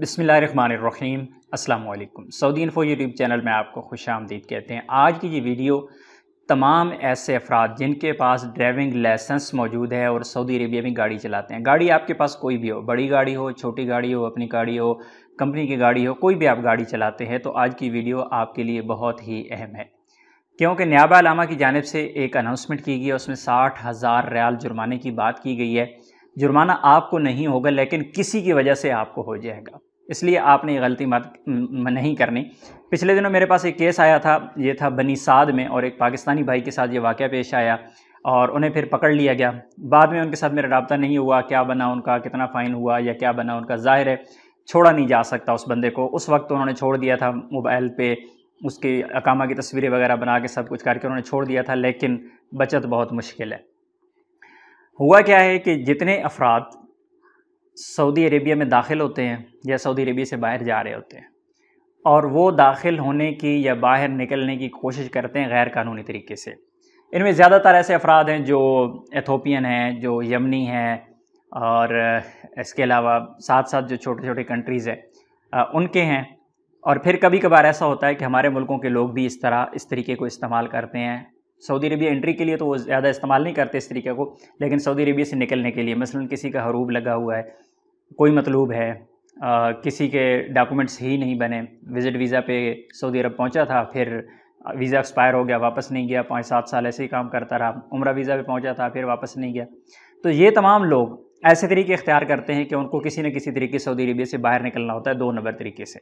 बिसमीम् अल्लाम Saudi info YouTube channel में आपको खुश आमदीद कहते हैं आज की ये वीडियो तमाम ऐसे अफराद जिनके पास ड्राइविंग लाइसेंस मौजूद है और सऊदी अरेबिया में गाड़ी चलाते हैं गाड़ी आपके पास कोई भी हो बड़ी गाड़ी हो छोटी गाड़ी हो अपनी गाड़ी हो कंपनी की गाड़ी हो कोई भी आप गाड़ी चलाते हैं तो आज की वीडियो आपके लिए बहुत ही अहम है क्योंकि न्याबा लामा की जानब से एक अनाउंसमेंट की गई है उसमें साठ हज़ार रयाल जुर्माने की बात की गई है जुर्माना आपको नहीं होगा लेकिन किसी की वजह से आपको हो जाएगा इसलिए आपने ये गलती मत नहीं करनी पिछले दिनों मेरे पास एक केस आया था ये था बनी साद में और एक पाकिस्तानी भाई के साथ ये वाक़ पेश आया और उन्हें फिर पकड़ लिया गया बाद में उनके साथ मेरा रबता नहीं हुआ क्या बना उनका कितना फ़ाइन हुआ या क्या बना उनका ज़ाहिर है छोड़ा नहीं जा सकता उस बंदे को उस वक्त उन्होंने छोड़ दिया था मोबाइल पे उसके अकामा की तस्वीरें वगैरह बना के सब कुछ करके उन्होंने छोड़ दिया था लेकिन बचत बहुत मुश्किल है हुआ क्या है कि जितने अफराद सऊदी अरेबिया में दाखिल होते हैं या सऊदी अरेबिया से बाहर जा रहे होते हैं और वो दाखिल होने की या बाहर निकलने की कोशिश करते हैं गैर कानूनी तरीके से इनमें ज़्यादातर ऐसे अफराद हैं जो एथोपियन हैं जो यमनी हैं और इसके अलावा साथ साथ जो छोटे छोटे कंट्रीज़ हैं उनके हैं और फिर कभी कभार ऐसा होता है कि हमारे मुल्कों के लोग भी इस तरह इस तरीके को इस्तेमाल करते हैं सऊदी अरबिया एंट्री के लिए तो वो ज़्यादा इस्तेमाल नहीं करते इस तरीके को लेकिन सऊदी अरबिया से निकलने के लिए मसलन किसी का हरूब लगा हुआ है कोई मतलूब है आ, किसी के डॉक्यूमेंट्स ही नहीं बने विज़िट वीज़ा पे सऊदी अरब पहुंचा था फिर वीज़ा एक्सपायर हो गया वापस नहीं गया पाँच सात साल ऐसे ही काम करता रहा उम्र वीज़ा पे पहुंचा था फिर वापस नहीं गया तो ये तमाम लोग ऐसे तरीके इख्तियार करते हैं कि उनको किसी न किसी तरीके सऊदी अरबिया से बाहर निकलना होता है दो नंबर तरीके से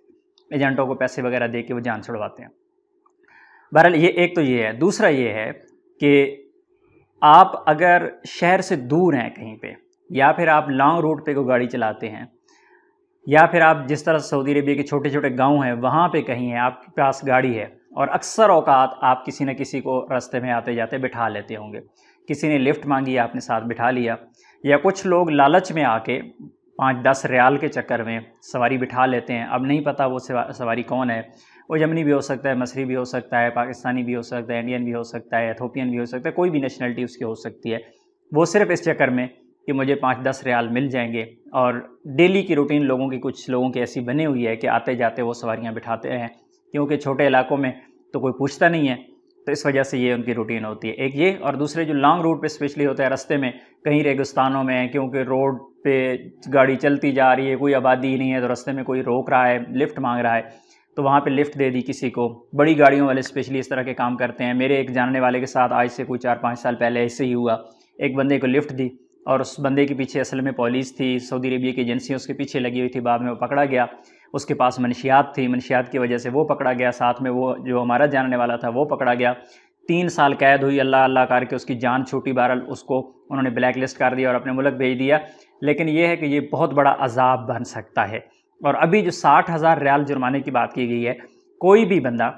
एजेंटों को पैसे वगैरह दे के वो जान छुड़वाते हैं बहरहाल ये एक तो ये है दूसरा ये है कि आप अगर शहर से दूर हैं कहीं पे या फिर आप लॉन्ग रूट पे कोई गाड़ी चलाते हैं या फिर आप जिस तरह सऊदी अरेबिया के छोटे छोटे गांव हैं वहाँ पे कहीं हैं आपके पास गाड़ी है और अक्सर औकात आप किसी न किसी को रास्ते में आते जाते बिठा लेते होंगे किसी ने लिफ्ट मांगी आपने साथ बिठा लिया या कुछ लोग लालच में आके पाँच दस रियाल के चक्कर में सवारी बिठा लेते हैं अब नहीं पता वो सवारी कौन है वो यमनी भी हो सकता है मसरी भी हो सकता है पाकिस्तानी भी हो सकता है इंडियन भी हो सकता है एथोपियन भी हो सकता है कोई भी नेशनलिटी उसकी हो सकती है वो सिर्फ इस चक्कर में कि मुझे पाँच दस रियाल मिल जाएंगे और डेली की रूटीन लोगों की कुछ लोगों की ऐसी बनी हुई है कि आते जाते वो सवारियाँ बिठाते हैं क्योंकि छोटे इलाकों में तो कोई पूछता नहीं है तो इस वजह से ये उनकी रूटीन होती है एक ये और दूसरे जो लॉन्ग रूट पे स्पेशली होता है रास्ते में कहीं रेगिस्तानों में क्योंकि रोड पे गाड़ी चलती जा रही है कोई आबादी ही नहीं है तो रास्ते में कोई रोक रहा है लिफ्ट मांग रहा है तो वहाँ पे लिफ्ट दे दी किसी को बड़ी गाड़ियों वाले स्पेशली इस तरह के काम करते हैं मेरे एक जानने वाले के साथ आज से कोई चार पाँच साल पहले ऐसे ही हुआ एक बंदे को लिफ्ट दी और उस बंदे के पीछे असल में पॉलिस थी सऊदी अरबिया की एजेंसियाँ उसके पीछे लगी हुई थी बाद में वो पकड़ा गया उसके पास मनशियात थी मनशियात की वजह से वो पकड़ा गया साथ में वो जो हमारा जानने वाला था वो पकड़ा गया तीन साल कैद हुई अल्लाह अल्लाह करके उसकी जान छोटी बहरहाल उसको उन्होंने ब्लैक लिस्ट कर दिया और अपने मुल्क भेज दिया लेकिन ये है कि ये बहुत बड़ा अजाब बन सकता है और अभी जो साठ हज़ार रियाल जुर्माने की बात की गई है कोई भी बंदा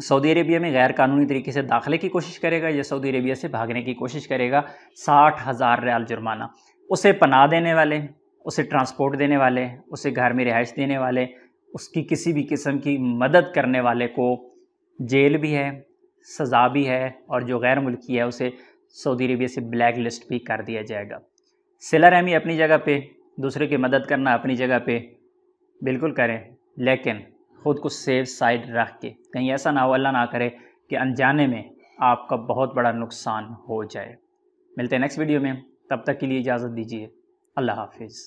सऊदी अरेबिया में गैर कानूनी तरीके से दाखिले की कोशिश करेगा या सऊदी अरेबिया से भागने की कोशिश करेगा साठ हज़ार रियाल जुर्माना उसे पनाह देने वाले उसे ट्रांसपोर्ट देने वाले उसे घर में रिहाइश देने वाले उसकी किसी भी किस्म की मदद करने वाले को जेल भी है सज़ा भी है और जो गैर मुल्की है उसे सऊदी अरेबिया से ब्लैक लिस्ट भी कर दिया जाएगा सिला रहमी अपनी जगह पे दूसरे की मदद करना अपनी जगह पे बिल्कुल करें लेकिन ख़ुद को सेफ साइड रख के कहीं ऐसा ना हो अल्लाह ना करे कि अनजाने में आपका बहुत बड़ा नुकसान हो जाए मिलते हैं नेक्स्ट वीडियो में तब तक के लिए इजाज़त दीजिए अल्लाह हाफिज़